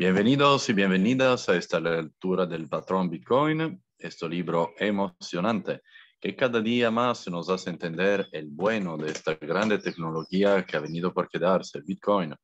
Bienvenidos y bienvenidas a esta lectura del patrón Bitcoin, este libro emocionante que cada día más nos hace entender el bueno de esta grande tecnología que ha venido por quedarse, Bitcoin.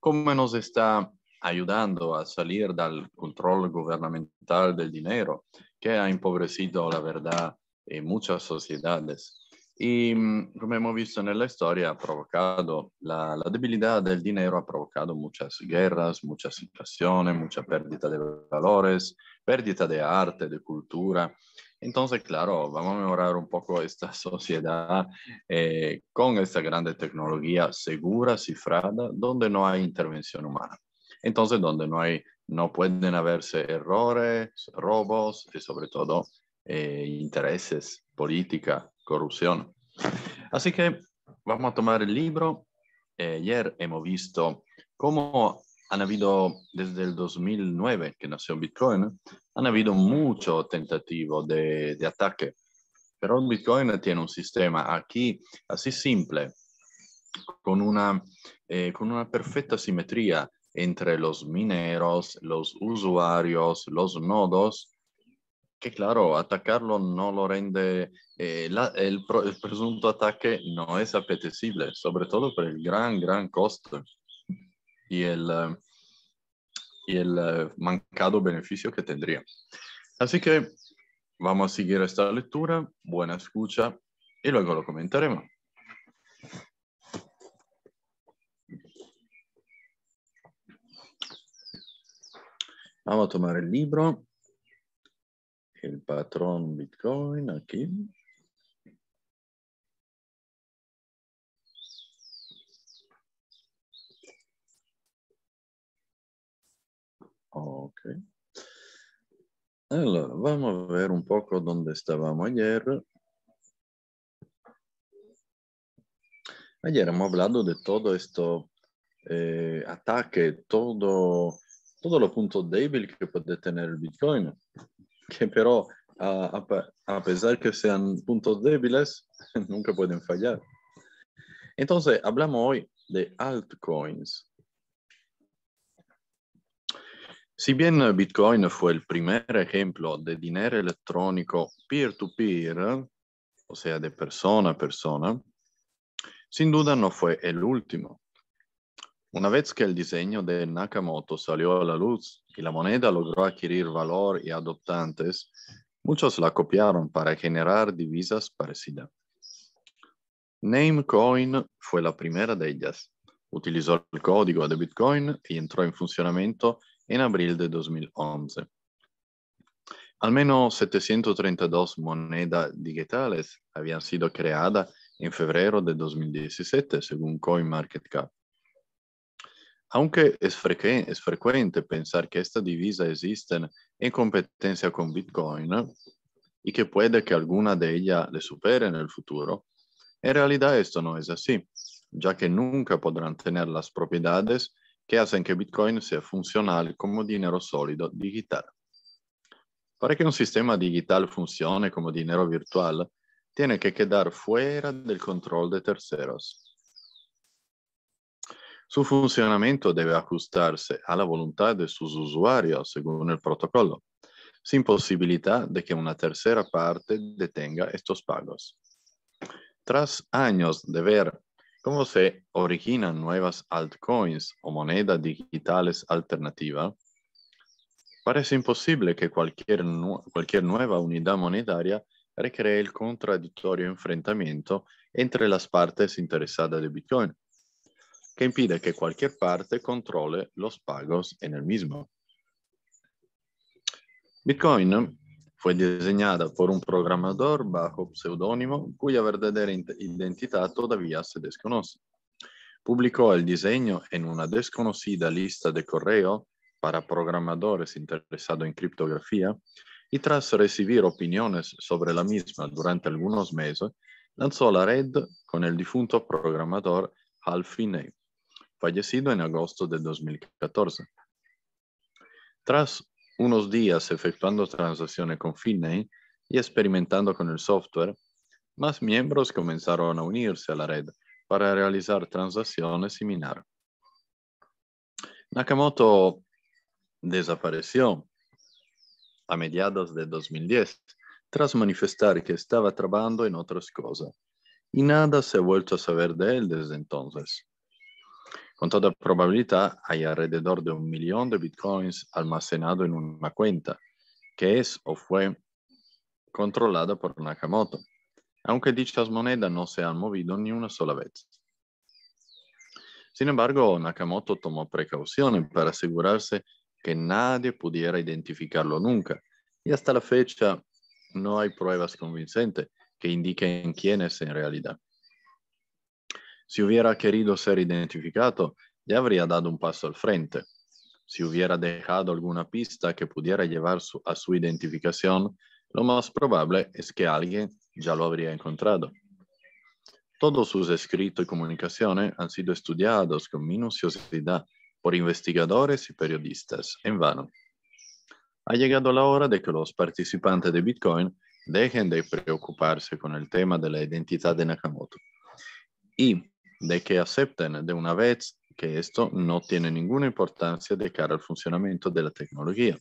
Cómo nos está ayudando a salir del control gubernamental del dinero que ha empobrecido la verdad en eh, muchas sociedades. Y mm, como hemos visto en la historia, ha provocado, la, debilidad del dinero ha provocado muchas guerras, muchas situaciones, mucha pérdida de valores, pérdida de arte, de cultura. Entonces, claro, vamos a mejorar un poco esta sociedad eh, con esta grande tecnología segura, cifrada, donde no hay intervención humana. Entonces, donde no hay, no pueden haberse errores, robos y sobre todo eh, intereses, política, corrupción. Así que vamos a tomar el libro. Eh, ayer hemos visto cómo han habido, desde el 2009 que nació Bitcoin, han habido mucho tentativo de, ataque. Pero Bitcoin tiene un sistema aquí así simple, con una, eh, con una perfecta simetría entre los mineros, los usuarios, los nodos Che claro, atacarlo non lo rende, eh, la, el, el, presunto ataque non è apetecible, soprattutto per il gran, gran costo e il, y el beneficio che tendría. Así que vamos a seguir questa lectura, buona escucha e luego lo comentaremos. Vamos a tomar el libro. el patrón Bitcoin aquí. Ok. vamos a ver un poco dónde estábamos ayer. Ayer hemos hablado de todo esto eh, ataque, todo, lo punto puntos débil que puede tener el Bitcoin que pero a, pesar que sean puntos débiles, nunca pueden fallar. Entonces, hablamos hoy de altcoins. Si bien Bitcoin fue el primer ejemplo de dinero electrónico peer-to-peer, -peer, o sea, de persona a persona, sin duda no fue el último. Una vez que el diseño de Nakamoto salió a la luz y la moneda logró adquirir valor y adoptantes, muchos la copiaron para generar divisas parecidas. Namecoin fue la primera de ellas. Utilizó el código de Bitcoin y entró en funcionamiento en abril de 2011. Al menos 732 monedas digitales habían sido creadas en febrero de 2017, según CoinMarketCap. Aunque es, frecuente pensar que esta divisa existen en competencia con Bitcoin y que puede que alguna de ellas le supere en el futuro, en realidad esto no es así, ya que nunca podrán tener las propiedades que hacen que Bitcoin sea funcional como dinero sólido digital. Para que un sistema digital funcione como dinero virtual, tiene que quedar fuera del control de terceros. Su funcionamiento debe ajustarse a la voluntad de sus usuarios según el protocolo, sin posibilidad de que una tercera parte detenga estos pagos. Tras años de ver cómo se originan nuevas altcoins o monedas digitales alternativas, parece imposible que cualquier, nueva unidad monetaria recree el contradictorio enfrentamiento entre las partes interesadas de Bitcoin che impide che qualche parte controle los pagos en el mismo. Bitcoin fue diseñada por un programador bajo pseudónimo cuya verdadera identità todavía se desconoce. Pubblicò il disegno in una desconocida lista de correo para programadores interesados en criptografía y tras recibir opiniones sobre la misma durante algunos meses, lanzó la red con el difunto programador Hal fallecido en agosto de 2014. Tras unos días efectuando transacciones con Finney y experimentando con el software, más miembros comenzaron a unirse a la red para realizar transacciones y minar. Nakamoto desapareció a mediados de 2010 tras manifestar que estaba trabajando en otras cosas y nada se ha vuelto a saber de él desde entonces. Con toda probabilidad hay alrededor de un millón de bitcoins almacenado en una cuenta que es o fue controlada por Nakamoto, aunque dichas monedas no se han movido ni una sola vez. Sin embargo, Nakamoto tomó precauciones para asegurarse que nadie pudiera identificarlo nunca, y hasta la fecha no hay pruebas convincentes que indiquen quién es en realidad. Si hubiera querido ser identificado, ya habría dado un paso al frente. Si hubiera dejado alguna pista que pudiera llevar su, a su identificación, lo más probable es que alguien ya lo habría encontrado. Todos sus escritos y comunicaciones han sido estudiados con minuciosidad por investigadores y periodistas en vano. Ha llegado la hora de que los participantes de Bitcoin dejen de preocuparse con el tema de la identidad de Nakamoto y de que acepten de una vez que esto no tiene ninguna importancia de cara al funcionamiento de la tecnología.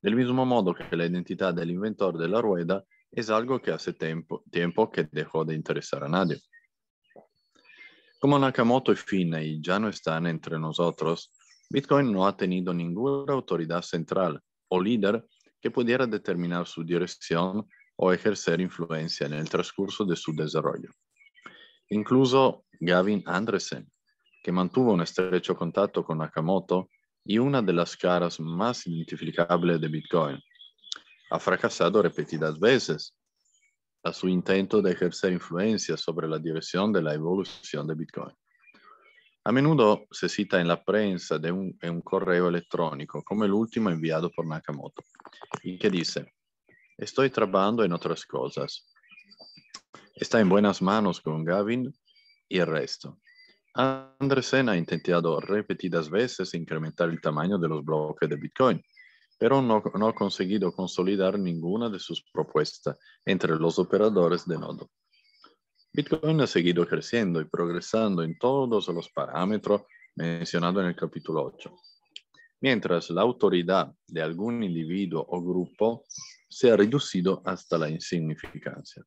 Del mismo modo que la identidad del inventor de la rueda es algo que hace tiempo, tiempo que dejó de interesar a nadie. Como Nakamoto y Finney ya no están entre nosotros, Bitcoin no ha tenido ninguna autoridad central o líder que pudiera determinar su dirección o ejercer influencia en el transcurso de su desarrollo. Incluso Gavin Andresen, que mantuvo un estrecho contacto con Nakamoto y una de las caras más identificables de Bitcoin. Ha fracasado repetidas veces a su intento de ejercer influencia sobre la dirección de la evolución de Bitcoin. A menudo se cita en la prensa de un, un correo electrónico como el último enviado por Nakamoto, y que dice, estoy trabajando en otras cosas. Está en buenas manos con Gavin y el resto. Andresen ha intentado repetidas veces incrementar el tamaño de los bloques de Bitcoin, pero no, ha conseguido consolidar ninguna de sus propuestas entre los operadores de nodo. Bitcoin ha seguido creciendo y progresando en todos los parámetros mencionados en el capítulo 8, mientras la autoridad de algún individuo o grupo se ha reducido hasta la insignificancia.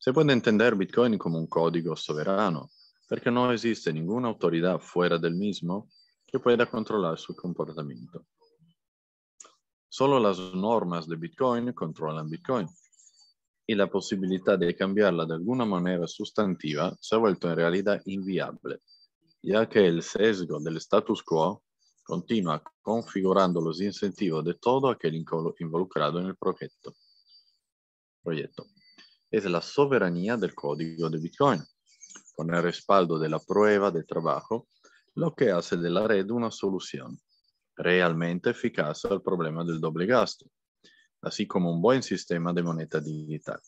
Se puede entender Bitcoin como un código soberano, porque no existe ninguna autoridad fuera del mismo que pueda controlar su comportamiento. Solo las normas de Bitcoin controlan Bitcoin y la posibilidad de cambiarla de alguna manera sustantiva se ha vuelto en realidad inviable, ya que el sesgo del status quo continúa configurando los incentivos de todo aquel involucrado en el proyecto. proyecto es la soberanía del código de Bitcoin, con el respaldo de la prueba de trabajo, lo que hace de la red una solución realmente eficaz al problema del doble gasto, así como un buen sistema de moneda digital.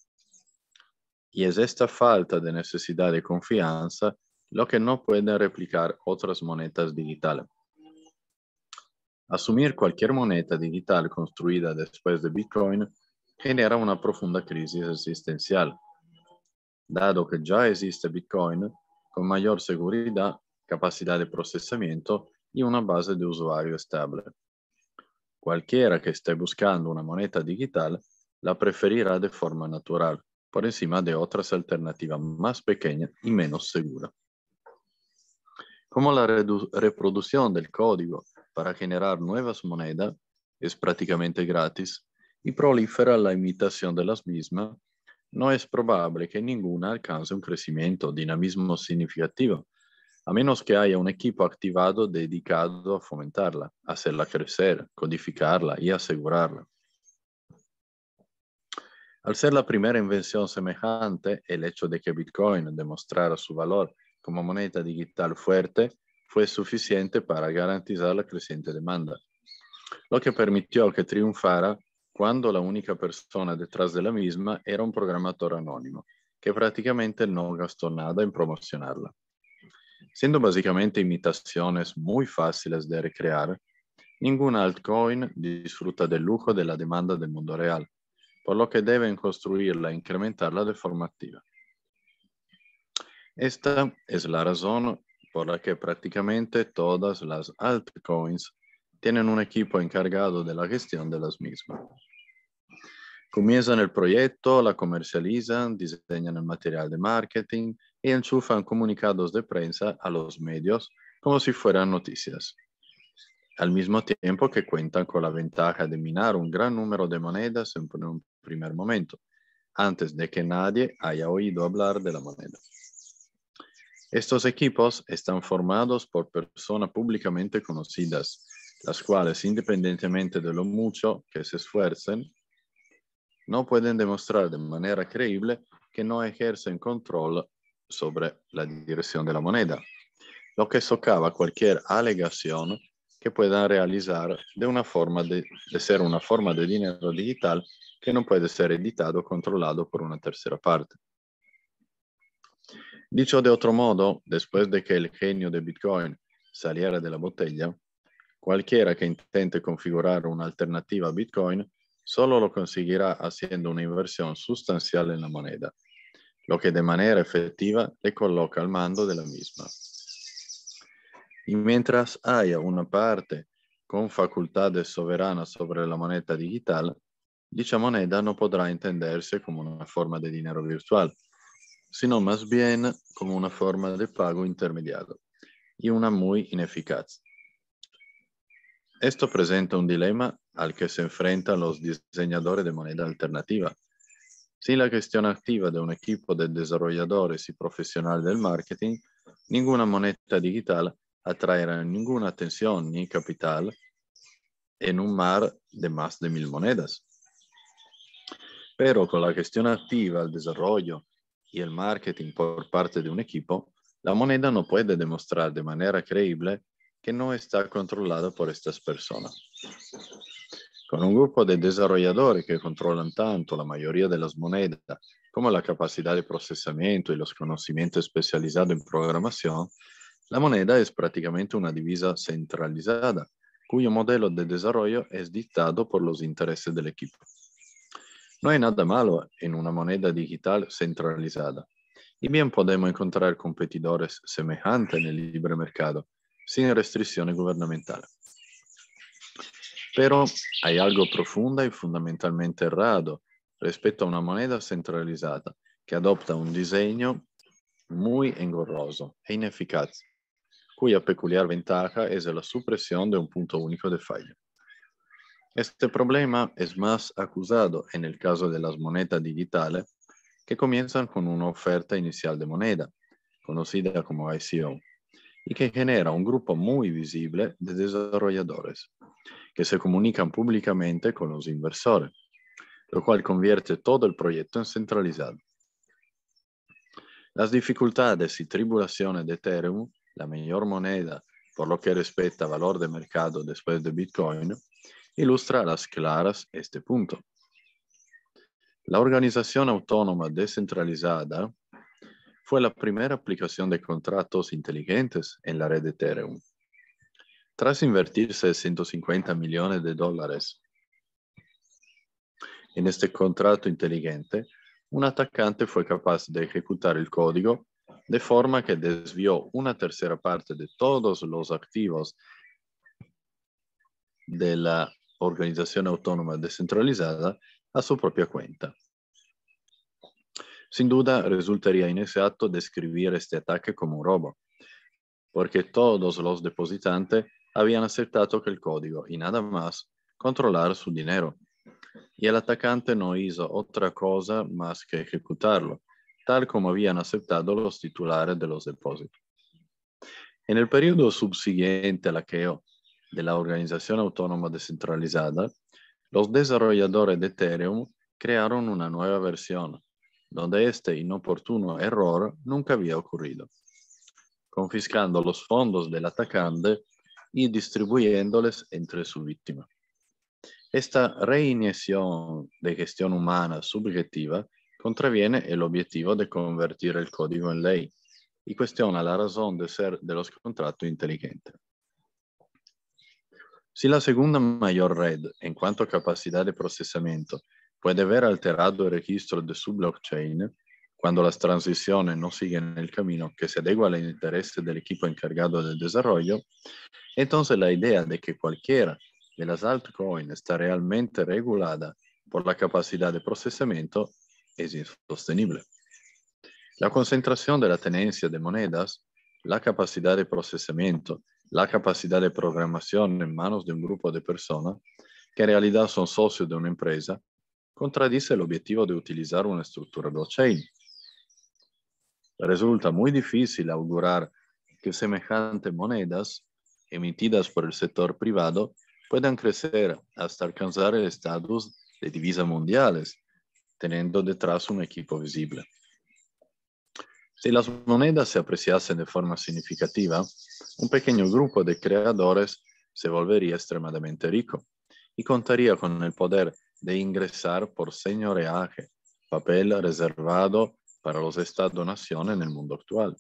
Y es esta falta de necesidad de confianza lo que no pueden replicar otras monedas digitales. Asumir cualquier moneda digital construida después de Bitcoin genera una profonda crisi esistenzial, Dato che già esiste Bitcoin con maggior sicurezza, capacità di processamento e una base di usuario stabile. Cualquiera che stia buscando una moneta digital la preferirà de forma natural, por encima de altre alternative più pequeñas e meno seguras. Come la reproducción del código per generare nuove monete è praticamente gratis, y prolifera la imitación de las mismas, no es probable que ninguna alcance un crecimiento o dinamismo significativo, a menos que haya un equipo activado dedicado a fomentarla, hacerla crecer, codificarla y asegurarla. Al ser la primera invención semejante, el hecho de que Bitcoin demostrara su valor como moneda digital fuerte fue suficiente para garantizar la creciente demanda, lo que permitió que triunfara cuando la única persona detrás de la misma era un programador anónimo, que prácticamente no gastó nada en promocionarla. Siendo básicamente imitaciones muy fáciles de recrear, ninguna altcoin disfruta del lujo de la demanda del mundo real, por lo que deben construirla e incrementarla de forma activa. Esta es la razón por la que prácticamente todas las altcoins tienen un equipo encargado de la gestión de las mismas. Comienzan el proyecto, la comercializan, diseñan el material de marketing y enchufan comunicados de prensa a los medios como si fueran noticias. Al mismo tiempo que cuentan con la ventaja de minar un gran número de monedas en un primer momento, antes de que nadie haya oído hablar de la moneda. Estos equipos están formados por personas públicamente conocidas las cuales, independientemente de lo mucho que se esfuercen, no pueden demostrar de manera creíble que no ejercen control sobre la dirección de la moneda, lo que socava cualquier alegación que puedan realizar de, una forma de, de ser una forma de dinero digital que no puede ser editado o controlado por una tercera parte. Dicho de otro modo, después de que el genio de Bitcoin saliera de la botella, Cualquiera che intente configurare un'alternativa a Bitcoin solo lo conseguirà essendo un'inversione sostanziale nella en moneda, lo che de manera effettiva le colloca al mando della misma. E mientras haya una parte con facultades sovrana sopra la moneda digital, dicha moneda non potrà entenderse come una forma di dinero virtuale, sino más bien como una forma di pago intermediario y una muy ineficaz Esto presenta un dilema al que se enfrentan los diseñadores de moneda alternativa. Sin la gestión activa de un equipo de desarrolladores y profesionales del marketing, ninguna moneda digital atraerá ninguna atención ni capital en un mar de más de mil monedas. Pero con la gestión activa, el desarrollo y el marketing por parte de un equipo, la moneda no puede demostrar de manera creíble que no está controlado por estas personas. Con un grupo de desarrolladores que controlan tanto la mayoría de las monedas como la capacidad de procesamiento y los conocimientos especializados en programación, la moneda es prácticamente una divisa centralizada, cuyo modelo de desarrollo es dictado por los intereses del equipo. No hay nada malo en una moneda digital centralizada, y bien podemos encontrar competidores semejantes en el libre mercado, sin restrizione governamentale. Però hai algo profonda e fondamentalmente errato rispetto a una moneta centralizzata che adopta un disegno muy engorroso e inefficace, cui a peculiar ventaja es la supresión de un punto único de fallo. Este problema es más acusado en el caso de las monedas digitales que comienzan con una oferta inicial de moneda, conocida como ICO, y que genera un grupo muy visible de desarrolladores que se comunican públicamente con los inversores, lo cual convierte todo el proyecto en centralizado. Las dificultades y tribulaciones de Ethereum, la mejor moneda por lo que respecta al valor de mercado después de Bitcoin, ilustra a las claras este punto. La organización autónoma descentralizada fue la primera aplicación de contratos inteligentes en la red de Ethereum. Tras invertir 150 millones de dólares en este contrato inteligente, un atacante fue capaz de ejecutar el código de forma que desvió una tercera parte de todos los activos de la organización autónoma descentralizada a su propia cuenta. Sin duda, resultaría inexacto describir este ataque como un robo, porque todos los depositantes habían aceptado que el código y nada más controlar su dinero. Y el atacante no hizo otra cosa más que ejecutarlo, tal como habían aceptado los titulares de los depósitos. En el periodo subsiguiente al hackeo de la organización autónoma descentralizada, los desarrolladores de Ethereum crearon una nueva versión donde este inoportuno error nunca había ocurrido, confiscando los fondos del atacante y distribuyéndoles entre su víctima. Esta reinieción de gestión humana subjetiva contraviene el objetivo de convertir el código en ley y cuestiona la razón de ser de los contratos inteligentes. Si la segunda mayor red, en cuanto a capacidad de procesamiento, puede ver alterado el registro de su blockchain cuando las transiciones no siguen el camino que se adecua al interés del equipo encargado del desarrollo, entonces la idea de que cualquiera de las altcoins está realmente regulada por la capacidad de procesamiento es insostenible. La concentración de la tenencia de monedas, la capacidad de procesamiento, la capacidad de programación en manos de un grupo de personas que en realidad son socios de una empresa, contradice el objetivo de utilizar una estructura blockchain. Resulta muy difícil augurar que semejantes monedas emitidas por el sector privado puedan crecer hasta alcanzar el estatus de divisas mundiales, teniendo detrás un equipo visible. Si las monedas se apreciasen de forma significativa, un pequeño grupo de creadores se volvería extremadamente rico y contaría con el poder de ingresar por señoreaje, papel reservado para los estados naciones en el mundo actual.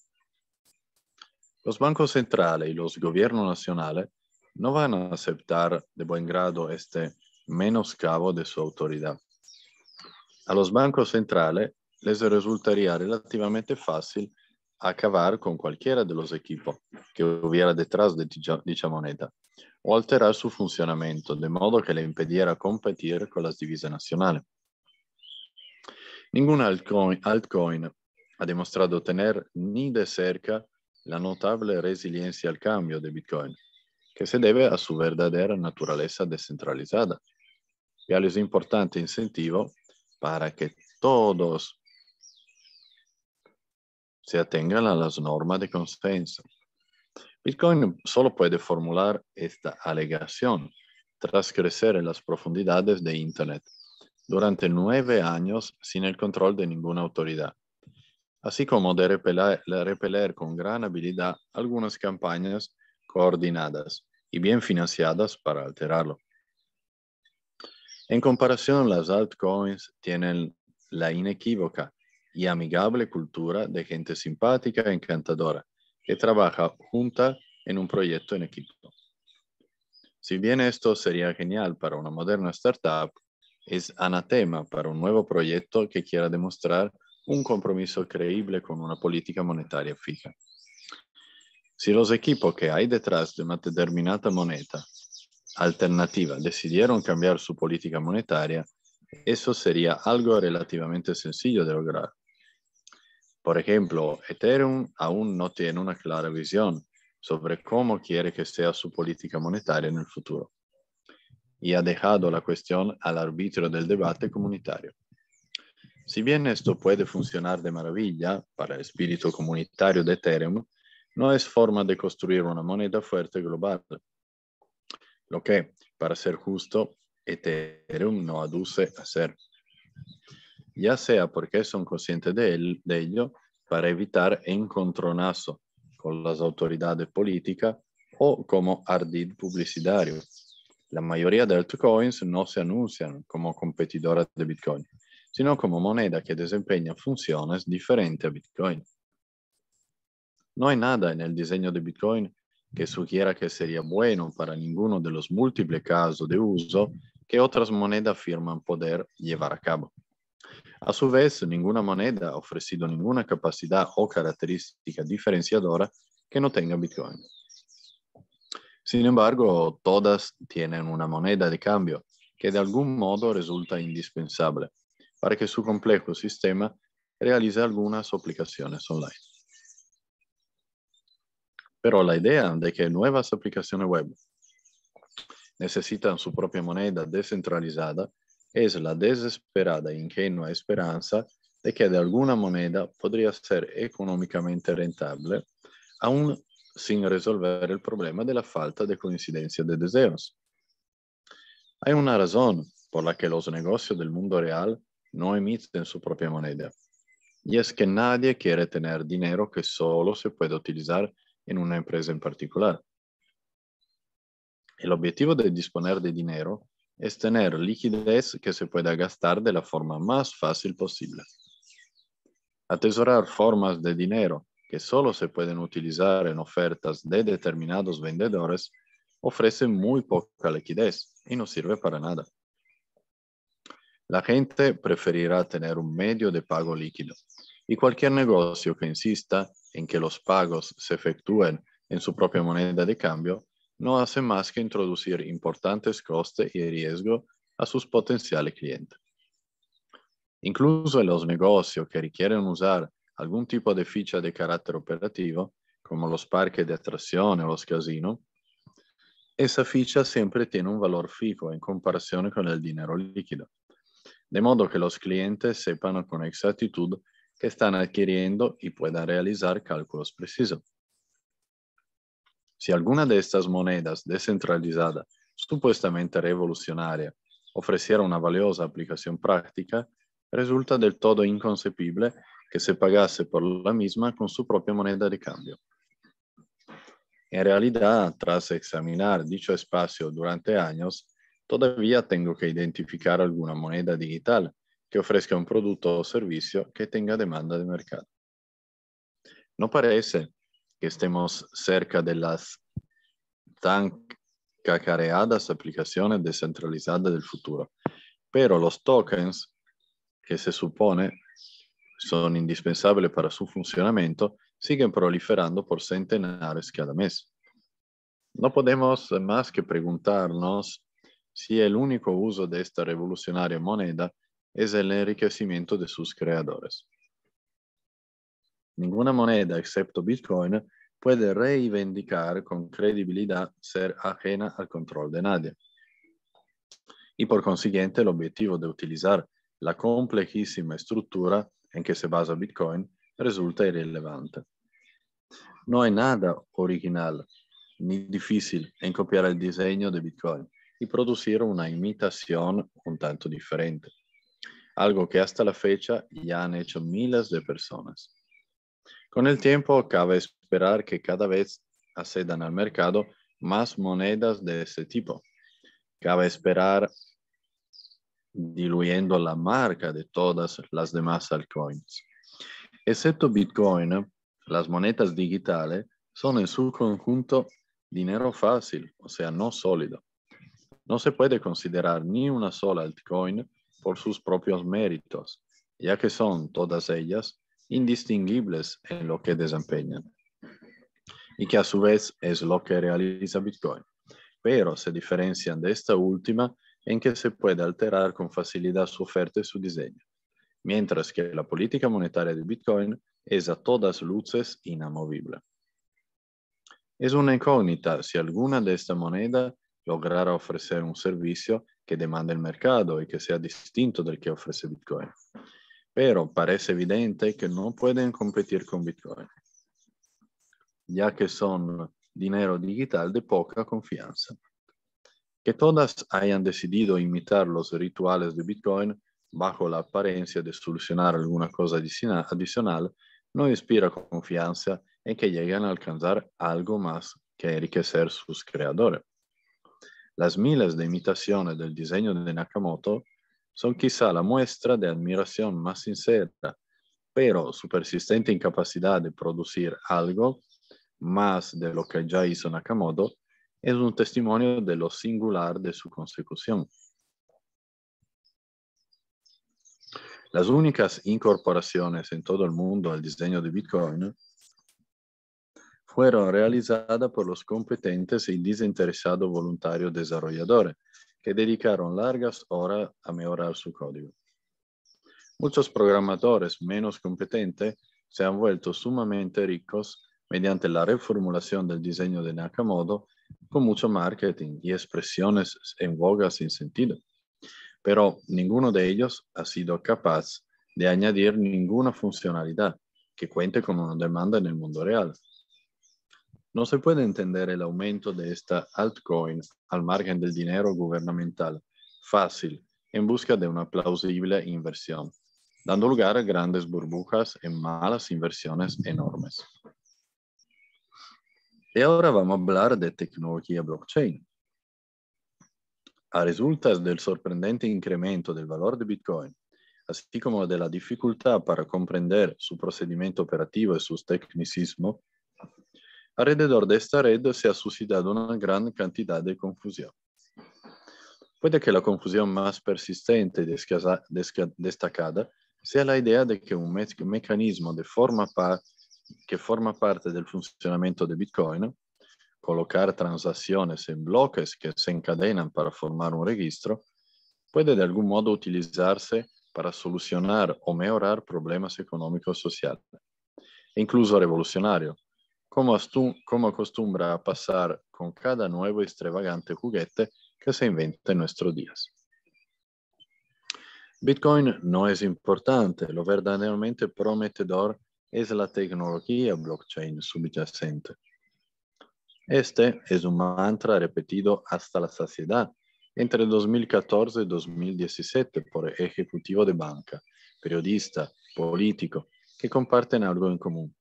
Los bancos centrales y los gobiernos nacionales no van a aceptar de buen grado este menoscabo de su autoridad. A los bancos centrales les resultaría relativamente fácil a cavar con cualquiera de los equipos que hubiera detrás de dicha moneda, o alterar su funcionamiento de modo que le impidiera competir con las divisas nacionales. Ningún altcoin, altcoin ha demostrado tener ni de cerca la notable resiliencia al cambio de Bitcoin, que se debe a su verdadera naturaleza descentralizada y al los importantes incentivos para que todos se atengan a las normas de consenso. Bitcoin solo puede formular esta alegación tras crecer en las profundidades de Internet durante nueve años sin el control de ninguna autoridad, así como de repeler, repeler con gran habilidad algunas campañas coordinadas y bien financiadas para alterarlo. En comparación, las altcoins tienen la inequívoca y amigable cultura de gente simpática e encantadora que trabaja junta en un proyecto en equipo. Si bien esto sería genial para una moderna startup, es anatema para un nuevo proyecto que quiera demostrar un compromiso creíble con una política monetaria fija. Si los equipos que hay detrás de una determinada moneda alternativa decidieron cambiar su política monetaria, eso sería algo relativamente sencillo de lograr, por ejemplo, Ethereum aún no tiene una clara visión sobre cómo quiere que sea su política monetaria en el futuro y ha dejado la cuestión al arbitrio del debate comunitario. Si bien esto puede funcionar de maravilla para el espíritu comunitario de Ethereum, no es forma de construir una moneda fuerte global. Lo que, para ser justo, Ethereum no aduce a ser ya sea porque son conscientes de, ello para evitar encontronazo con las autoridades políticas o como ardid publicitario. La mayoría de altcoins no se anuncian como competidoras de Bitcoin, sino como moneda que desempeña funciones diferentes a Bitcoin. No hay nada en el diseño de Bitcoin que sugiera que sería bueno para ninguno de los múltiples casos de uso que otras monedas firman poder llevar a cabo. A su vez, ninguna moneda ha ofrecido ninguna capacidad o característica diferenciadora que no tenga Bitcoin. Sin embargo, todas tienen una moneda de cambio que de algún modo resulta indispensable para que su complejo sistema realice algunas aplicaciones online. Pero la idea de que nuevas aplicaciones web necesitan su propia moneda descentralizada es la desesperada e ingenua esperanza de que de alguna moneda podría ser económicamente rentable, aún sin resolver el problema de la falta de coincidencia de deseos. Hay una razón por la que los negocios del mundo real no emiten su propia moneda, y es que nadie quiere tener dinero que solo se puede utilizar en una empresa en particular. El objetivo de disponer de dinero es tener liquidez que se pueda gastar de la forma más fácil posible. Atesorar formas de dinero que solo se pueden utilizar en ofertas de determinados vendedores ofrece muy poca liquidez y no sirve para nada. La gente preferirá tener un medio de pago líquido y cualquier negocio que insista en que los pagos se efectúen en su propia moneda de cambio no hace más que introducir importantes costes y riesgo a sus potenciales clientes. Incluso en los negocios que requieren usar algún tipo de ficha de carácter operativo, como los parques de atracción o los casinos, esa ficha siempre tiene un valor fijo en comparación con el dinero líquido, de modo que los clientes sepan con exactitud que están adquiriendo y puedan realizar cálculos precisos. Si alguna de estas monedas descentralizada, supuestamente revolucionaria, ofreciera una valiosa aplicación práctica, resulta del todo inconcebible que se pagase por la misma con su propia moneda de cambio. En realidad, tras examinar dicho espacio durante años, todavía tengo que identificar alguna moneda digital que ofrezca un producto o servicio que tenga demanda de mercado. No parece que estemos cerca de las tan cacareadas aplicaciones descentralizadas del futuro. Pero los tokens, que se supone son indispensables para su funcionamiento, siguen proliferando por centenares cada mes. No podemos más que preguntarnos si el único uso de esta revolucionaria moneda es el enriquecimiento de sus creadores. Ninguna moneda, excepto Bitcoin, puede reivindicar con credibilidad ser ajena al control de nadie. Y por consiguiente, el objetivo de utilizar la complejísima estructura en que se basa Bitcoin resulta irrelevante. No hay nada original ni difícil en copiar el diseño de Bitcoin y producir una imitación un tanto diferente, algo que hasta la fecha ya han hecho miles de personas. Con el tiempo, cabe esperar que cada vez accedan al mercado más monedas de ese tipo. Cabe esperar diluyendo la marca de todas las demás altcoins. Excepto Bitcoin, las monedas digitales son en su conjunto dinero fácil, o sea, no sólido. No se puede considerar ni una sola altcoin por sus propios méritos, ya que son todas ellas indistinguibles en lo que desempeñan y que a su vez es lo que realiza Bitcoin, pero se diferencian de esta última en que se puede alterar con facilidad su oferta y su diseño, mientras que la política monetaria de Bitcoin es a todas luces inamovible. Es una incógnita si alguna de esta moneda logrará ofrecer un servicio que demanda el mercado y que sea distinto del que ofrece Bitcoin pero parece evidente que no pueden competir con Bitcoin, ya que son dinero digital de poca confianza. Que todas hayan decidido imitar los rituales de Bitcoin bajo la apariencia de solucionar alguna cosa adicional no inspira confianza en que lleguen a alcanzar algo más que enriquecer sus creadores. Las miles de imitaciones del diseño de Nakamoto son quizá la muestra de admiración más sincera, pero su persistente incapacidad de producir algo más de lo que ya hizo Nakamoto es un testimonio de lo singular de su consecución. Las únicas incorporaciones en todo el mundo al diseño de Bitcoin fueron realizadas por los competentes y e desinteresados voluntarios desarrolladores que dedicaron largas horas a mejorar su código. Muchos programadores menos competentes se han vuelto sumamente ricos mediante la reformulación del diseño de Nakamoto con mucho marketing y expresiones en Voga sin sentido. Pero ninguno de ellos ha sido capaz de añadir ninguna funcionalidad que cuente con una demanda en el mundo real. No se puede entender el aumento de esta altcoin al margen del dinero gubernamental fácil en busca de una plausible inversión, dando lugar a grandes burbujas y malas inversiones enormes. Y ahora vamos a hablar de tecnología blockchain. A resultas del sorprendente incremento del valor de Bitcoin, así como de la dificultad para comprender su procedimiento operativo y sus tecnicismo, alrededor de esta red se ha suscitado una gran cantidad de confusión. Puede que la confusión más persistente y destacada sea la idea de que un me mecanismo forma che forma parte del funzionamento di Bitcoin, colocar transacciones en bloques che se encadenan para formar un registro, puede de algún modo utilizarse para solucionar o mejorar problemas económicos sociales, incluso revolucionarios, como, acostumbra a pasar con cada nuevo extravagante juguete que se inventa en nuestros días. Bitcoin no es importante, lo verdaderamente prometedor es la tecnología blockchain subyacente. Este es un mantra repetido hasta la saciedad entre 2014 y 2017 por ejecutivo de banca, periodista, político, que comparten algo en común.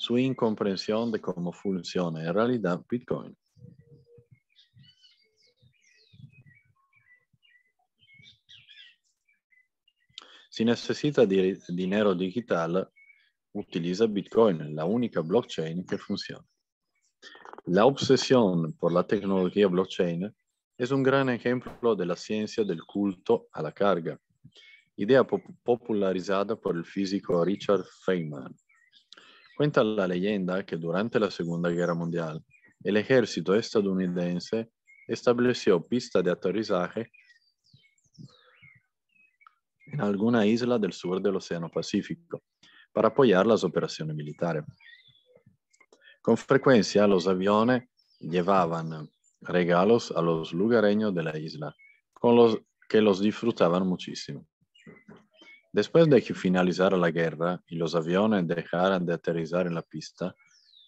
su incomprensión de cómo funciona en realidad Bitcoin. Si necesita di dinero digital, utiliza Bitcoin, la única blockchain que funciona. La obsesión por la tecnología blockchain es un gran ejemplo de la ciencia del culto a la carga, idea pop popularizada por el físico Richard Feynman. Cuenta la leyenda que durante la Segunda Guerra Mundial, el ejército estadounidense estableció pista de aterrizaje en alguna isla del sur del Océano Pacífico para apoyar las operaciones militares. Con frecuencia los aviones llevaban regalos a los lugareños de la isla, con los que los disfrutaban muchísimo. Después de que finalizara la guerra y los aviones dejaran de aterrizar en la pista,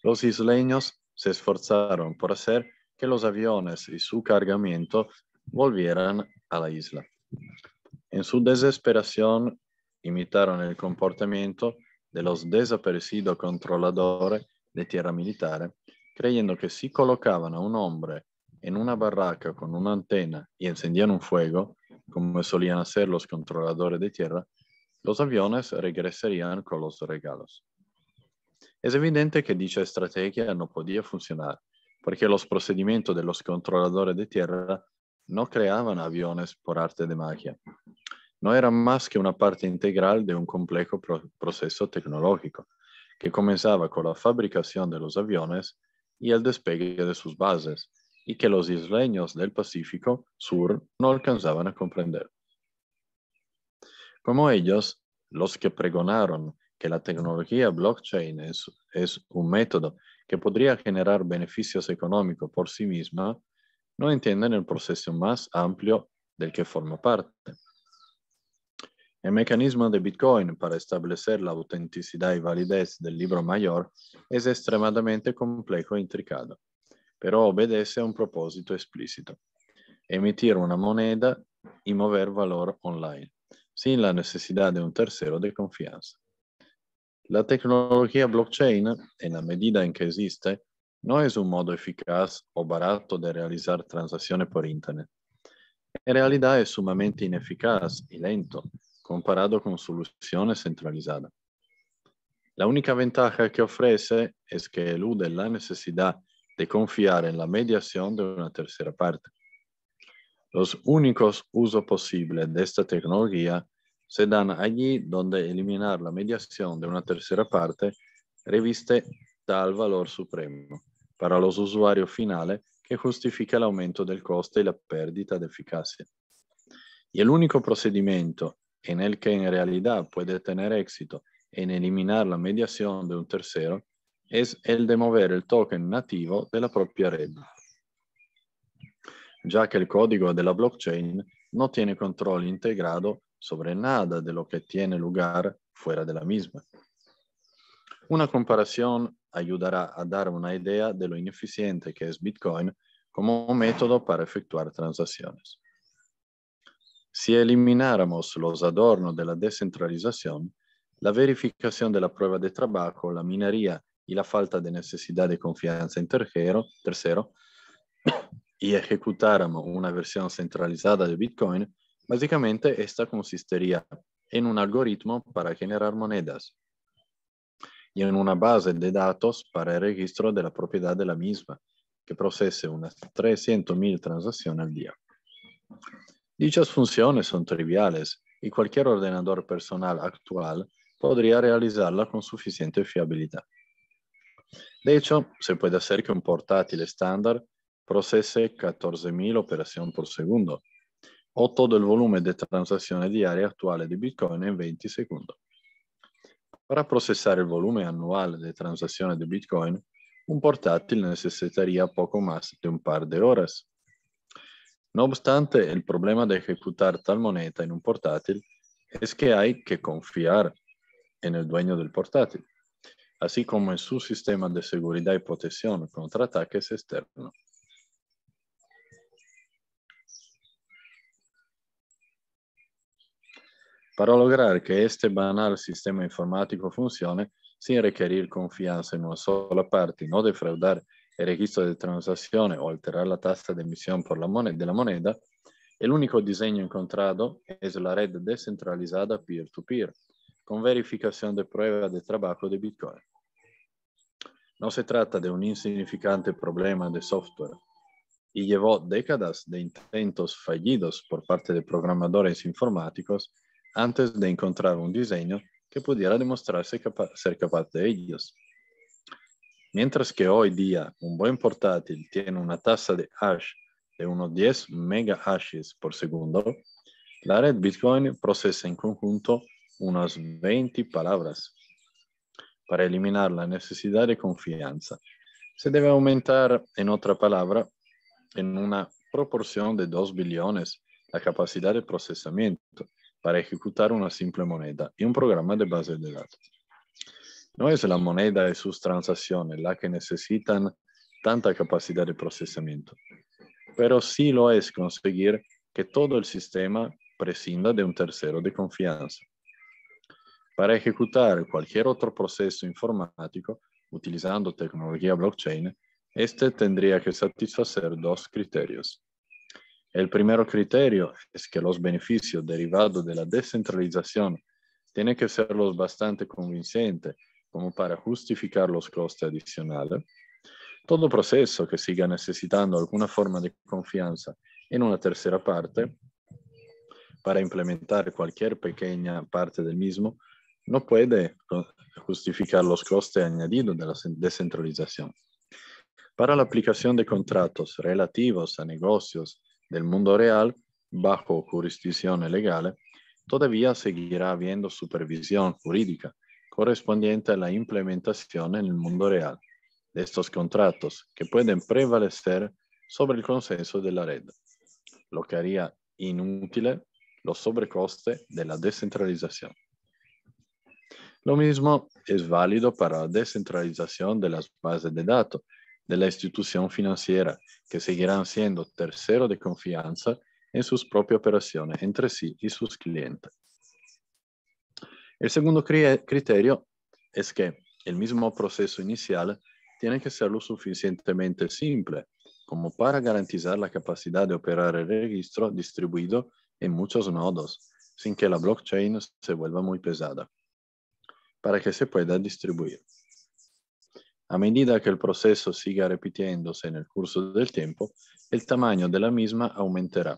los isleños se esforzaron por hacer que los aviones y su cargamento volvieran a la isla. En su desesperación, imitaron el comportamiento de los desaparecidos controladores de tierra militar, creyendo que si colocaban a un hombre en una barraca con una antena y encendían un fuego, como solían hacer los controladores de tierra, los aviones regresarían con los regalos. Es evidente que dicha estrategia no podía funcionar, porque los procedimientos de los controladores de tierra no creaban aviones por arte de magia. No era más que una parte integral de un complejo proceso tecnológico, que comenzaba con la fabricación de los aviones y el despegue de sus bases, y que los isleños del Pacífico Sur no alcanzaban a comprender como ellos, los que pregonaron que la tecnología blockchain es, un método que podría generar beneficios económicos por sí misma, no entienden el proceso más amplio del que forma parte. El mecanismo de Bitcoin para establecer la autenticidad y validez del libro mayor es extremadamente complejo e intricado, pero obedece a un propósito explícito, emitir una moneda y mover valor online sin la necesidad de un tercero de confianza. La tecnología blockchain, en la medida en que existe, no es un modo eficaz o barato de realizar transacciones por Internet. En realidad es sumamente ineficaz y lento comparado con soluciones centralizadas. La única ventaja que ofrece es que elude la necesidad de confiar en la mediación de una tercera parte. Los únicos usos posibles de esta tecnología se dan allí donde eliminar la mediación de una tercera parte reviste tal valor supremo para los usuarios finales que giustifica l'aumento del costo y la pérdida de eficacia. Y el único procedimiento en el que en realidad puede tener éxito en eliminar la mediación de un tercero es el de mover el token nativo de la propia red, ya que el código de la blockchain no tiene control integrado sobre nada de lo que tiene lugar fuera de la misma. Una comparación ayudará a dar una idea de lo ineficiente que es Bitcoin como método para efectuar transacciones. Si elimináramos los adornos de la descentralización, la verificación de la prueba de trabajo, la minería y la falta de necesidad de confianza en tercero y ejecutáramos una versión centralizada de Bitcoin, Básicamente, esta consistiría en un algoritmo para generar monedas y en una base de datos para el registro de la propiedad de la misma, que procese unas 300.000 transacciones al día. Dichas funciones son triviales y cualquier ordenador personal actual podría realizarla con suficiente fiabilidad. De hecho, se puede hacer que un portátil estándar procese 14.000 operaciones por segundo, tutto il volume di transazione diaria attuale di Bitcoin in 20 secondi. Per processare il volume annuale di transazione di Bitcoin, un portatile necessitaría poco más di un par di ore. Nonostante il problema di ejecutar tal moneta in un portatile è che hai che confiar nel dueño del portatile, così come en suo sistema di sicurezza e protezione contro ataques externos. para lograr que este banal sistema informático funcione sin requerir confianza en una sola parte, no defraudar el registro de transacciones o alterar la tasa de emisión por la de la moneda, el único diseño encontrado es la red descentralizada peer-to-peer, -peer, con verificación de prueba de trabajo de Bitcoin. No se trata de un insignificante problema de software y llevó décadas de intentos fallidos por parte de programadores informáticos antes de encontrar un diseño que pudiera demostrarse ser capaz de ellos. Mientras que hoy día un buen portátil tiene una tasa de hash de unos 10 mega hashes por segundo, la red Bitcoin procesa en conjunto unas 20 palabras. Para eliminar la necesidad de confianza, se debe aumentar, en otra palabra, en una proporción de 2 billones la capacidad de procesamiento para ejecutar una simple moneda y un programa de base de datos. No es la moneda y sus transacciones la que necesitan tanta capacidad de procesamiento, pero sí lo es conseguir que todo el sistema prescinda de un tercero de confianza. Para ejecutar cualquier otro proceso informático utilizando tecnología blockchain, este tendría que satisfacer dos criterios. El primer criterio es que los beneficios derivados de la descentralización tienen que ser los bastante convincentes como para justificar los costes adicionales. Todo proceso que siga necesitando alguna forma de confianza en una tercera parte para implementar cualquier pequeña parte del mismo no puede justificar los costes añadidos de la descentralización. Para la aplicación de contratos relativos a negocios del mundo real bajo jurisdicción legal, todavía seguirá habiendo supervisión jurídica correspondiente a la implementación en el mundo real de estos contratos que pueden prevalecer sobre el consenso de la red, lo que haría inútil los sobrecostes de la descentralización. Lo mismo es válido para la descentralización de las bases de datos de la institución financiera, que seguirán siendo tercero de confianza en sus propias operaciones entre sí y sus clientes. El segundo criterio es que el mismo proceso inicial tiene que ser lo suficientemente simple como para garantizar la capacidad de operar el registro distribuido en muchos nodos, sin que la blockchain se vuelva muy pesada, para que se pueda distribuir. A medida que el proceso siga repitiéndose en el curso del tiempo, el tamaño de la misma aumentará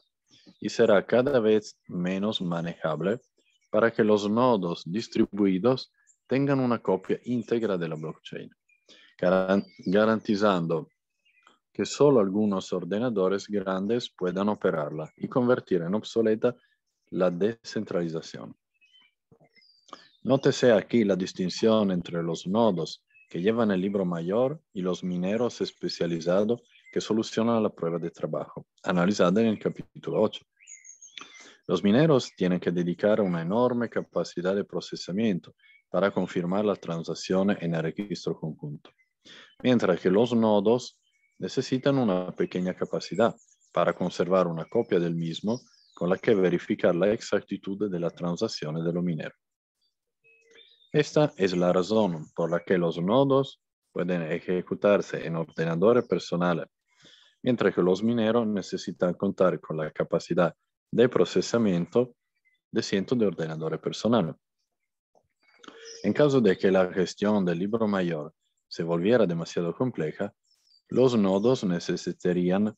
y será cada vez menos manejable para que los nodos distribuidos tengan una copia íntegra de la blockchain, garantizando que solo algunos ordenadores grandes puedan operarla y convertir en obsoleta la descentralización. Nótese aquí la distinción entre los nodos que llevan el libro mayor y los mineros especializados que solucionan la prueba de trabajo, analizada en el capítulo 8. Los mineros tienen que dedicar una enorme capacidad de procesamiento para confirmar la transacción en el registro conjunto, mientras que los nodos necesitan una pequeña capacidad para conservar una copia del mismo con la que verificar la exactitud de la transacción de los mineros. Esta es la razón por la que los nodos pueden ejecutarse en ordenadores personales, mientras que los mineros necesitan contar con la capacidad de procesamiento de cientos de ordenadores personales. En caso de que la gestión del libro mayor se volviera demasiado compleja, los nodos necesitarían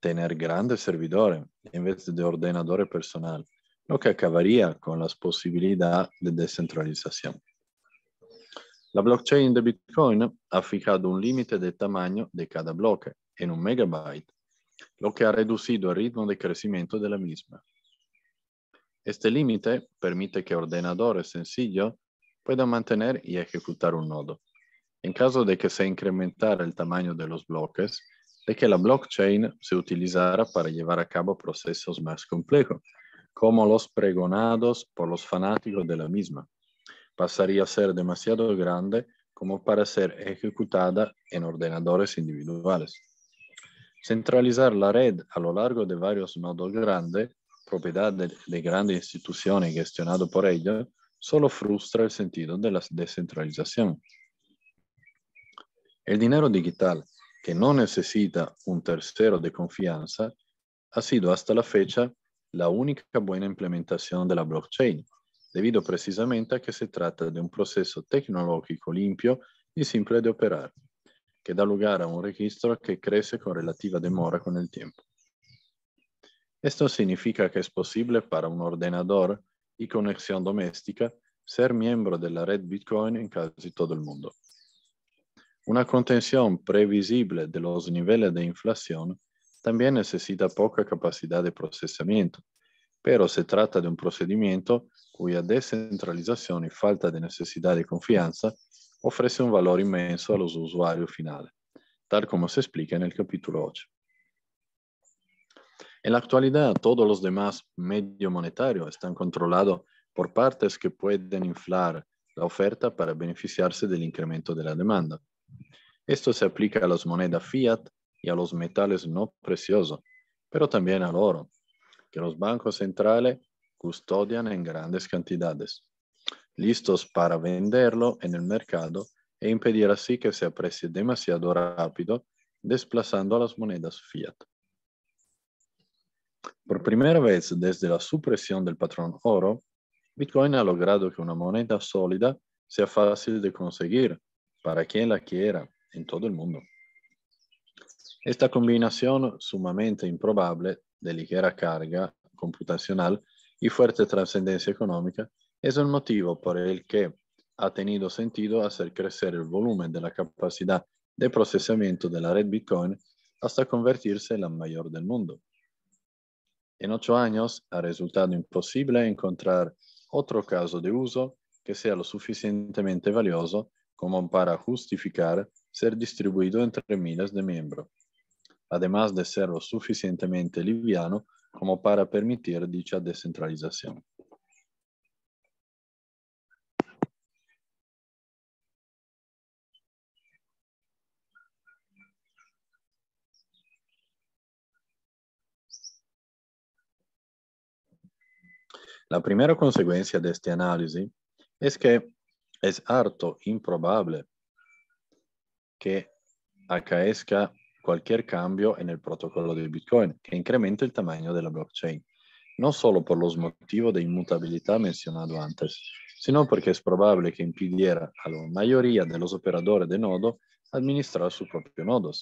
tener grandes servidores en vez de ordenadores personales, lo que acabaría con las posibilidades de descentralización. La blockchain de Bitcoin ha fijado un límite de tamaño de cada bloque en un megabyte, lo que ha reducido el ritmo de crecimiento de la misma. Este límite permite que ordenadores sencillos puedan mantener y ejecutar un nodo. En caso de que se incrementara el tamaño de los bloques, de que la blockchain se utilizara para llevar a cabo procesos más complejos, como los pregonados por los fanáticos de la misma pasaría a ser demasiado grande como para ser ejecutada en ordenadores individuales. Centralizar la red a lo largo de varios nodos grandes, propiedad de, grandes instituciones gestionado por ellos solo frustra el sentido de la descentralización. El dinero digital, que no necesita un tercero de confianza, ha sido hasta la fecha la única buena implementación de la blockchain, debido precisamente a che si tratta di un processo tecnológico limpio y simple de operar, que da lugar a un registro que crece con relativa demora con el tiempo. Esto significa que es posible para un ordenador y conexión doméstica ser miembro de la red Bitcoin en casi todo el mundo. Una contención previsible de los niveles de inflación también necesita poca capacidad de procesamiento, pero se trata de un procedimiento cuya descentralización y falta de necesidad de confianza ofrece un valor inmenso a los usuarios finales, tal como se explica en el capítulo 8. En la actualidad, todos los demás medios monetarios están controlados por partes que pueden inflar la oferta para beneficiarse del incremento de la demanda. Esto se aplica a las monedas fiat y a los metales no preciosos, pero también al oro, que los bancos centrales custodian en grandes cantidades, listos para venderlo en el mercado e impedir así que se aprecie demasiado rápido, desplazando a las monedas fiat. Por primera vez desde la supresión del patrón oro, Bitcoin ha logrado que una moneda sólida sea fácil de conseguir para quien la quiera en todo el mundo. Esta combinación sumamente improbable de ligera carga computacional y fuerte trascendencia económica, es el motivo por el que ha tenido sentido hacer crecer el volumen de la capacidad de procesamiento de la red Bitcoin hasta convertirse en la mayor del mundo. En ocho años ha resultado imposible encontrar otro caso de uso que sea lo suficientemente valioso como para justificar ser distribuido entre miles de miembros además de ser lo suficientemente liviano como para permitir dicha descentralización. La primera consecuencia de este análisis es que es harto improbable que acaezca Cualquier cambio en el protocolo de Bitcoin che incrementa il tamaño della blockchain, non solo per lo motivos de inmutabilidad mencionado antes, sino perché è probabile che impidiera a la mayoría de del nodo de nodo administrar proprio nodo.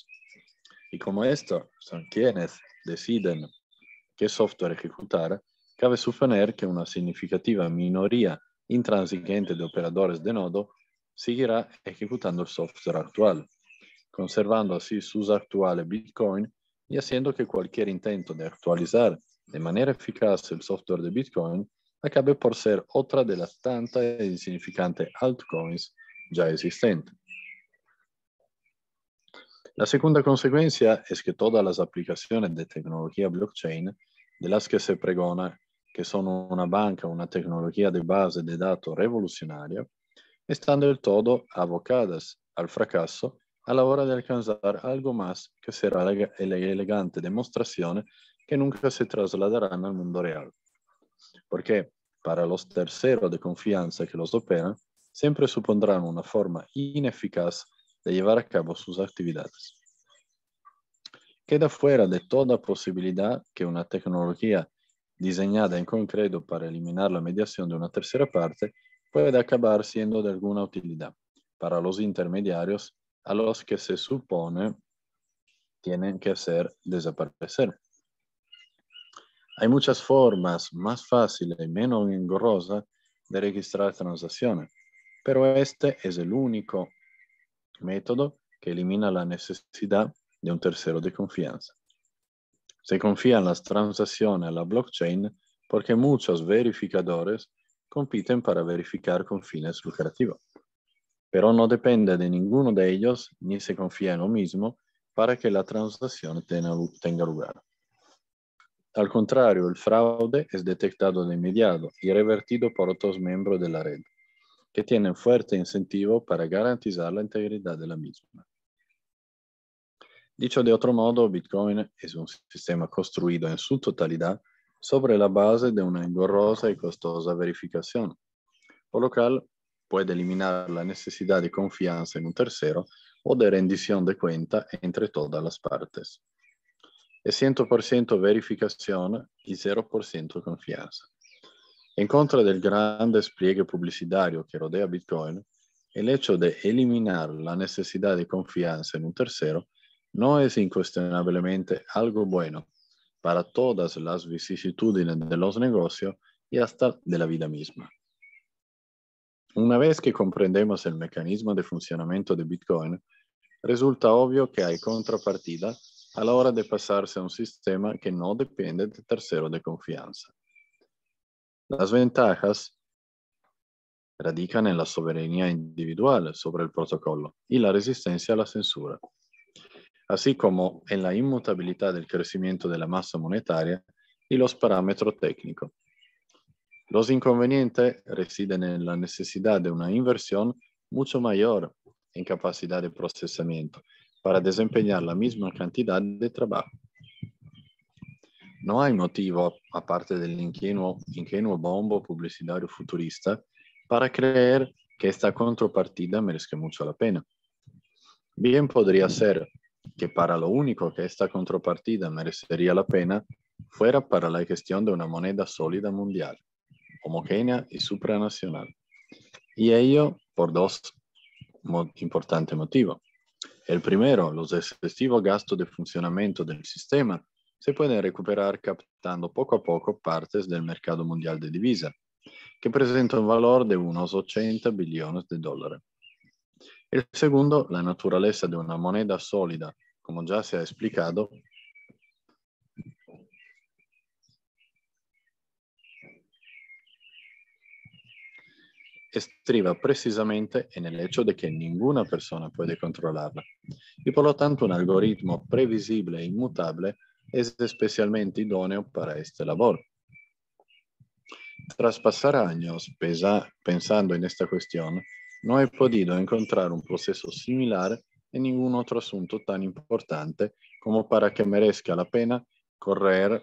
E come como sono son quienes deciden che software ejecutare, cabe suponer che una significativa minoria intransigente di operatori del nodo seguirà ejecutando il software attuale conservando así sus actuales Bitcoin y haciendo que cualquier intento de actualizar de manera eficaz el software de Bitcoin acabe por ser otra de las tantas e insignificantes altcoins ya existentes. La segunda consecuencia es que todas las aplicaciones de tecnología blockchain, de las que se pregona che sono una banca, una tecnologia di base di dato rivoluzionaria, stanno del todo abocadas al fracasso a la hora de alcanzar algo más que será la, elegante demostración que nunca se trasladarán al mundo real. Porque para los terceros de confianza que los operan, siempre supondrán una forma ineficaz de llevar a cabo sus actividades. Queda fuera de toda posibilidad que una tecnología diseñada en concreto para eliminar la mediación de una tercera parte pueda acabar siendo de alguna utilidad para los intermediarios a los que se supone tienen que hacer desaparecer. Hay muchas formas más fáciles y menos engorrosas de registrar transacciones, pero este es el único método que elimina la necesidad de un tercero de confianza. Se confían las transacciones a la blockchain porque muchos verificadores compiten para verificar con fines lucrativos pero no depende de ninguno de ellos ni se confía en lo mismo para que la transacción tenga lugar. Al contrario, el fraude es detectado de inmediato y revertido por otros miembros de la red, que tienen fuerte incentivo para garantizar la integridad de la misma. Dicho de otro modo, Bitcoin es un sistema construido en su totalidad sobre la base de una engorrosa y costosa verificación, por lo cual puede eliminar la necesidad de confianza en un tercero o de rendición de cuenta entre todas las partes. Es 100% verificación y 0% confianza. En contra del gran despliegue publicitario que rodea Bitcoin, el hecho de eliminar la necesidad de confianza en un tercero no es incuestionablemente algo bueno para todas las vicisitudes de los negocios y hasta de la vida misma. Una vez que comprendemos el mecanismo de funcionamiento de Bitcoin, resulta obvio que hay contrapartida a la hora de pasarse a un sistema que no depende del tercero de confianza. Las ventajas radican en la soberanía individual sobre el protocolo y la resistencia a la censura, así como en la inmutabilidad del crecimiento de la masa monetaria y los parámetros técnicos. Los inconvenientes residen en la necesidad de una inversión mucho mayor en capacidad de procesamiento para desempeñar la misma cantidad de trabajo. No hay motivo, aparte del ingenuo, bombo publicitario futurista, para creer que esta contrapartida merezca mucho la pena. Bien podría ser que para lo único que esta contrapartida merecería la pena fuera para la gestión de una moneda sólida mundial. homogénea y supranacional. Y ello por dos importantes motivos. El primero, los excesivos gastos de funcionamiento del sistema se pueden recuperar captando poco a poco partes del mercado mundial de divisas, que presenta un valor de unos 80 billones de dólares. El segundo, la naturaleza de una moneda sólida, como ya se ha explicado, estriva precisamente en el hecho de que ninguna persona puede controlarla. Y por lo tanto, un algoritmo previsible e inmutable es especialmente idóneo para este labor. Tras pasar años pensando en esta cuestión, no he podido encontrar un proceso similar en ningún otro asunto tan importante como para que merezca la pena correr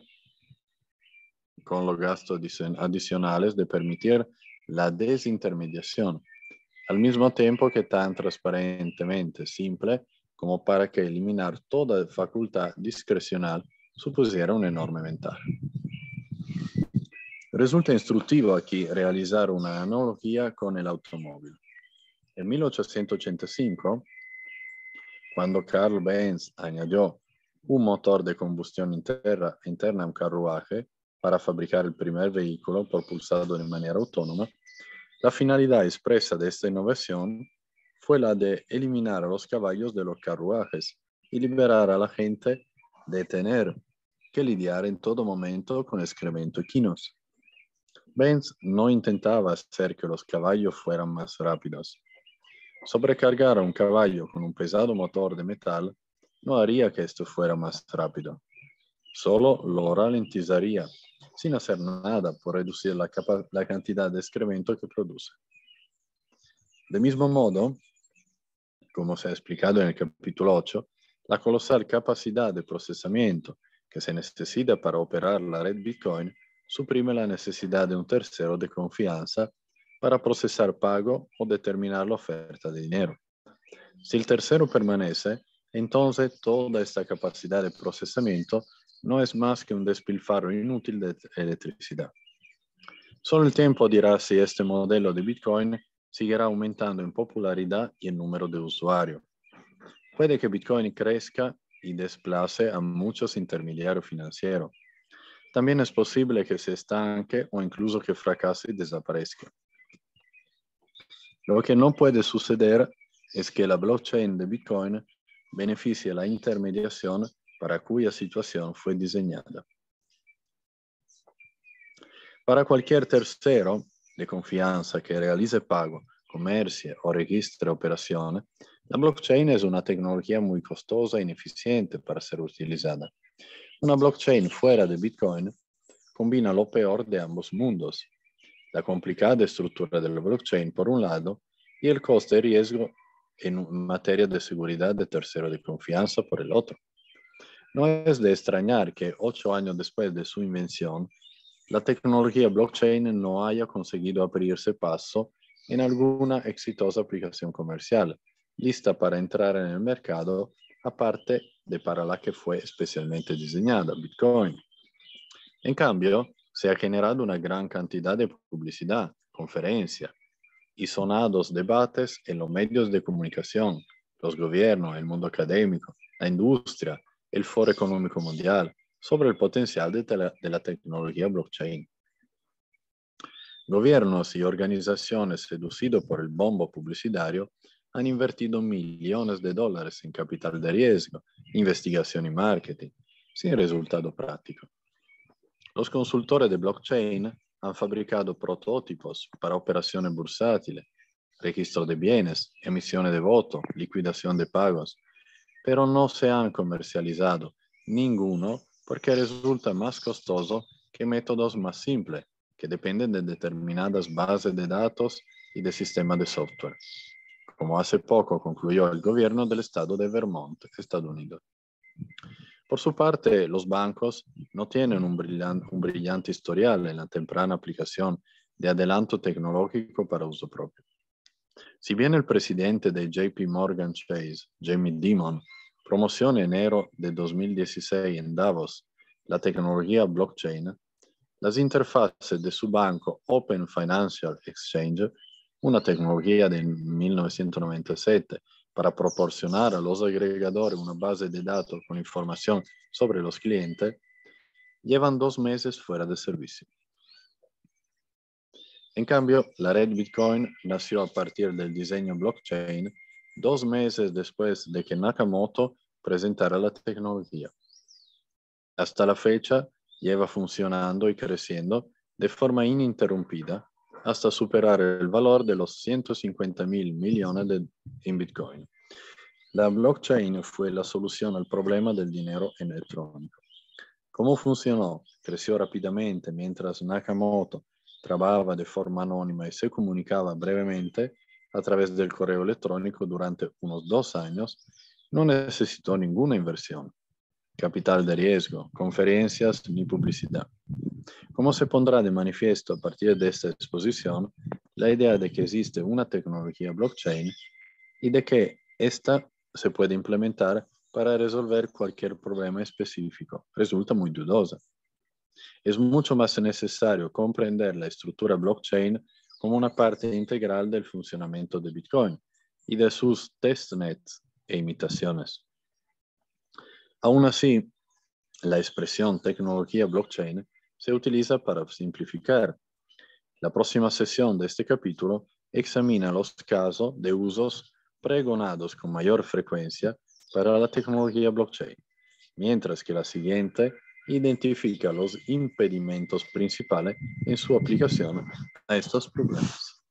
con los gastos adicionales de permitir la desintermediazione, al mismo tiempo que tan trasparentemente simple come para eliminare tutta la facoltà discrezionale supusiera un enorme ventaja. Resulta instruttivo aquí realizar una analogía con el automóvil. En 1885, quando Carl Benz añadió un motor di combustione interna, interna a un carruaje per fabbricare il primo veicolo propulsato in maniera autonoma, La finalidad expresa de esta innovación fue la de eliminar a los caballos de los carruajes y liberar a la gente de tener que lidiar en todo momento con excremento equinos. Benz no intentaba hacer que los caballos fueran más rápidos. Sobrecargar a un caballo con un pesado motor de metal no haría que esto fuera más rápido, solo lo ralentizaría sin hacer nada por reducir la, la cantidad de excremento que produce. De mismo modo, como se ha explicado en el capítulo 8, la colosal capacidad de procesamiento que se necesita para operar la red Bitcoin suprime la necesidad de un tercero de confianza para procesar pago o determinar la oferta de dinero. Si el tercero permanece, entonces toda esta capacidad de procesamiento no es más que un despilfarro inútil de electricidad. Solo el tiempo dirá si este modelo de Bitcoin seguirá aumentando en popularidad y en número de usuarios. Puede que Bitcoin crezca y desplace a muchos intermediarios financieros. También es posible que se estanque o incluso que fracase y desaparezca. Lo que no puede suceder es que la blockchain de Bitcoin beneficie la intermediación para cuya situación fue diseñada. Para cualquier tercero de confianza que realice pago, comercie o registre operaciones, la blockchain es una tecnología muy costosa e ineficiente para ser utilizada. Una blockchain fuera de Bitcoin combina lo peor de ambos mundos, la complicada estructura de la blockchain por un lado y el coste y riesgo en materia de seguridad de tercero de confianza por el otro. No es de extrañar que ocho años después de su invención, la tecnología blockchain no haya conseguido abrirse paso en alguna exitosa aplicación comercial lista para entrar en el mercado, aparte de para la que fue especialmente diseñada, Bitcoin. En cambio, se ha generado una gran cantidad de publicidad, conferencias y sonados debates en los medios de comunicación, los gobiernos, el mundo académico, la industria, il Foro Economico Mondiale sobre el potencial de, della tecnologia blockchain. Gobiernos e organizzazioni seducidos por el bombo pubblicitario hanno invertito milioni di dollari in capital di riesgo, investigazioni marketing, sin risultato pratico. Los consultores di blockchain hanno fabbricato prototipi per operazione bursátiles, registro di bienes, emissione di voto, liquidazione di pagos, pero no se han comercializado ninguno porque resulta más costoso que métodos más simples, que dependen de determinadas bases de datos y de sistema de software, como hace poco concluyó el gobierno del estado de Vermont, Estados Unidos. Por su parte, los bancos no tienen un brillante, un brillante historial en la temprana aplicación de adelanto tecnológico para uso propio. Si bien el presidente de JP Morgan Chase, Jamie Dimon, Promoción enero de 2016 en Davos, la tecnología blockchain, las interfaces de su banco Open Financial Exchange, una tecnología de 1997 para proporcionar a los agregadores una base de datos con información sobre los clientes, llevan dos meses fuera de servicio. En cambio, la red Bitcoin nació a partir del diseño blockchain dos meses después de que Nakamoto presentara la tecnología. Hasta la fecha lleva funcionando y creciendo de forma ininterrumpida hasta superar el valor de los 150 mil millones de, en Bitcoin. La blockchain fue la solución al problema del dinero electrónico. ¿Cómo funcionó? Creció rápidamente mientras Nakamoto trabajaba de forma anónima y se comunicaba brevemente a través del correo electrónico durante unos dos años, no necesitó ninguna inversión, capital de riesgo, conferencias ni publicidad. Como se pondrá de manifiesto a partir de esta exposición, la idea de que existe una tecnología blockchain y de que esta se puede implementar para resolver cualquier problema específico resulta muy dudosa. Es mucho más necesario comprender la estructura blockchain como una parte integral del funcionamiento de Bitcoin y de sus testnets e imitaciones. Aún así, la expresión tecnología blockchain se utiliza para simplificar. La próxima sesión de este capítulo examina los casos de usos pregonados con mayor frecuencia para la tecnología blockchain, mientras que la siguiente identifica los impedimentos principales en su aplicación a estos problemas.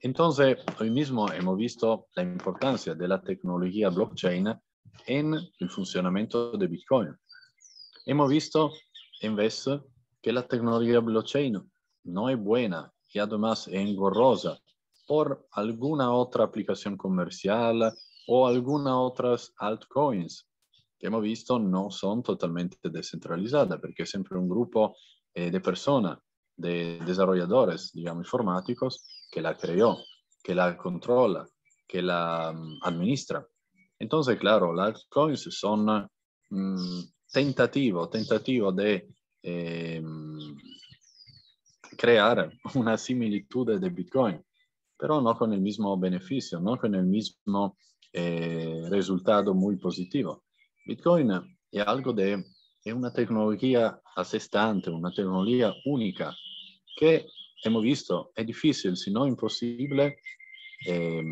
Entonces, hoy mismo hemos visto la importancia de la tecnología blockchain en el funcionamiento de Bitcoin. Hemos visto, en vez, que la tecnología blockchain no es buena y además es engorrosa por alguna otra aplicación comercial o alguna otras altcoins que hemos visto no son totalmente descentralizadas, porque siempre un grupo eh, de personas, de desarrolladores, digamos, informáticos, que la creó, que la controla, que la mm, administra. Entonces, claro, las altcoins son un mm, tentativo, tentativo de eh, mm, crear una similitud de Bitcoin, pero no con el mismo beneficio, no con el mismo eh, resultado muy positivo. Bitcoin es algo de, es una tecnología a sé stante, una tecnología única que hemos visto es difícil, si no imposible, eh,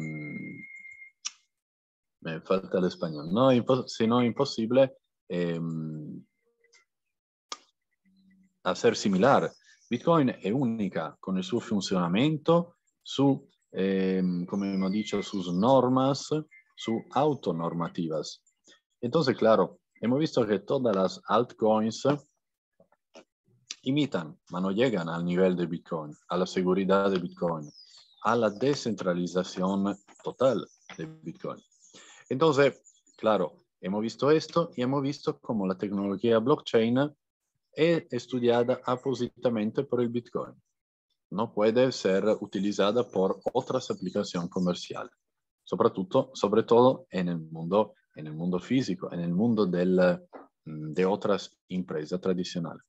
me falta el español, no, impos si no imposible eh, hacer similar. Bitcoin è unica con il suo funzionamento, su, eh, come abbiamo detto, sus normas, su autonormativas. Entonces, claro, hemos visto que todas las altcoins imitan, pero no llegan al nivel de Bitcoin, a la seguridad de Bitcoin, a la descentralización total de Bitcoin. Entonces, claro, hemos visto esto y hemos visto cómo la tecnología blockchain es estudiada apositamente por el Bitcoin. No puede ser utilizada por otras aplicaciones comerciales soprattutto, soprattutto en el mundo físico, en el mundo del, mm, de otras empresas tradicionales.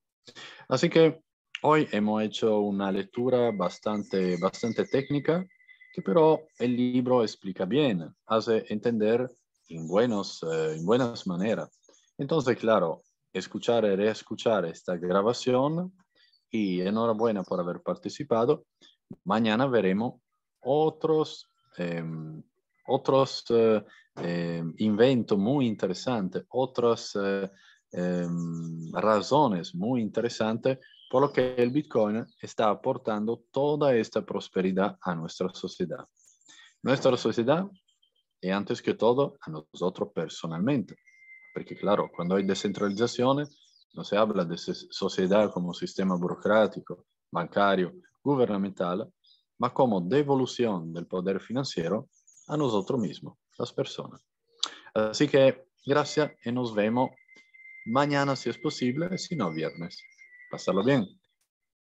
Así que hoy hemos hecho una lectura bastante, bastante técnica, que pero el libro explica bien, hace entender en, buenos, eh, en buenas maneras. Entonces, claro, escuchar y reescuchar esta grabación y enhorabuena por haber participado. Mañana veremos otros em, otros eh, eh, inventos muy interesantes, otras eh, em, razones muy interesantes por lo que el Bitcoin está aportando toda esta prosperidad a nuestra sociedad. Nuestra sociedad y antes que todo a nosotros personalmente. Porque claro, cuando hay descentralización, no se habla de sociedad como sistema burocrático, bancario, gubernamental, ma como devolución del poder financiero a nosotros mismos, las personas. Así que gracias y nos vemos mañana si es posible, si no viernes. Pasarlo bien.